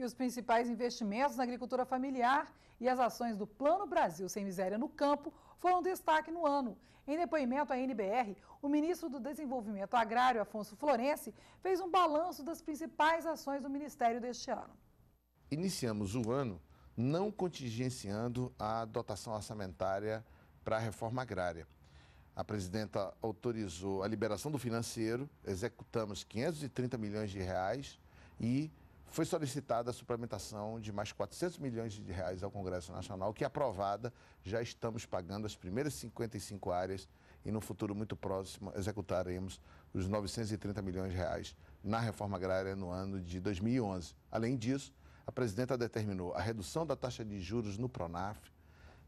e os principais investimentos na agricultura familiar e as ações do Plano Brasil Sem Miséria no Campo foram destaque no ano. Em depoimento à NBR, o ministro do Desenvolvimento Agrário, Afonso Florense, fez um balanço das principais ações do Ministério deste ano. Iniciamos o ano não contingenciando a dotação orçamentária para a reforma agrária. A presidenta autorizou a liberação do financeiro, executamos 530 milhões de reais e foi solicitada a suplementação de mais 400 milhões de reais ao Congresso Nacional, que aprovada, já estamos pagando as primeiras 55 áreas e no futuro muito próximo executaremos os 930 milhões de reais na reforma agrária no ano de 2011. Além disso, a presidenta determinou a redução da taxa de juros no Pronaf,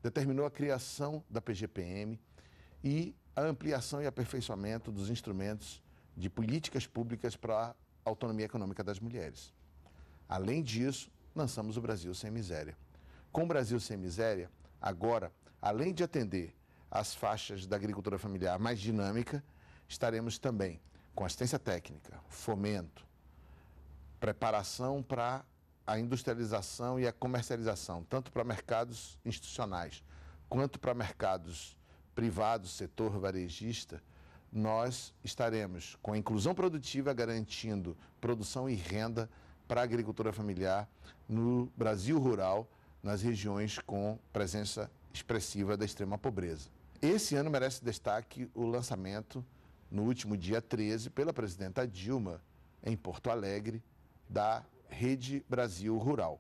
determinou a criação da PGPM e a ampliação e aperfeiçoamento dos instrumentos de políticas públicas para a autonomia econômica das mulheres. Além disso, lançamos o Brasil Sem Miséria. Com o Brasil Sem Miséria, agora, além de atender as faixas da agricultura familiar mais dinâmica, estaremos também com assistência técnica, fomento, preparação para a industrialização e a comercialização, tanto para mercados institucionais quanto para mercados privados, setor varejista, nós estaremos com a inclusão produtiva garantindo produção e renda para a agricultura familiar no Brasil rural, nas regiões com presença expressiva da extrema pobreza. Esse ano merece destaque o lançamento, no último dia 13, pela presidenta Dilma, em Porto Alegre, da Rede Brasil Rural.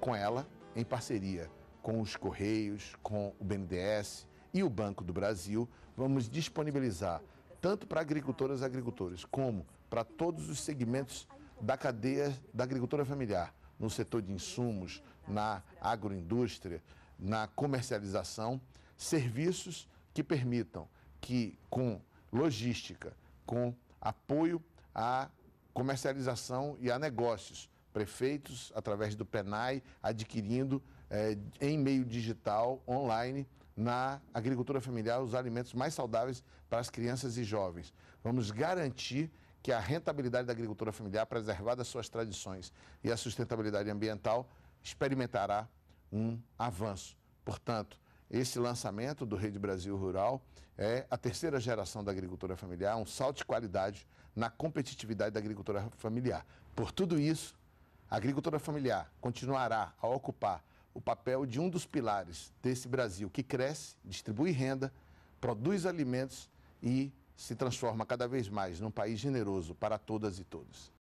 Com ela, em parceria com os Correios, com o BNDES e o Banco do Brasil, vamos disponibilizar tanto para agricultoras e agricultores como para todos os segmentos da cadeia da agricultura familiar, no setor de insumos, na agroindústria, na comercialização, serviços que permitam que, com logística, com apoio à comercialização e a negócios, prefeitos, através do PENAI, adquirindo eh, em meio digital, online, na agricultura familiar, os alimentos mais saudáveis para as crianças e jovens. Vamos garantir que a rentabilidade da agricultura familiar, preservada suas tradições e a sustentabilidade ambiental, experimentará um avanço. Portanto, esse lançamento do Rede Brasil Rural é a terceira geração da agricultura familiar, um salto de qualidade na competitividade da agricultura familiar. Por tudo isso, a agricultura familiar continuará a ocupar o papel de um dos pilares desse Brasil que cresce, distribui renda, produz alimentos e se transforma cada vez mais num país generoso para todas e todos.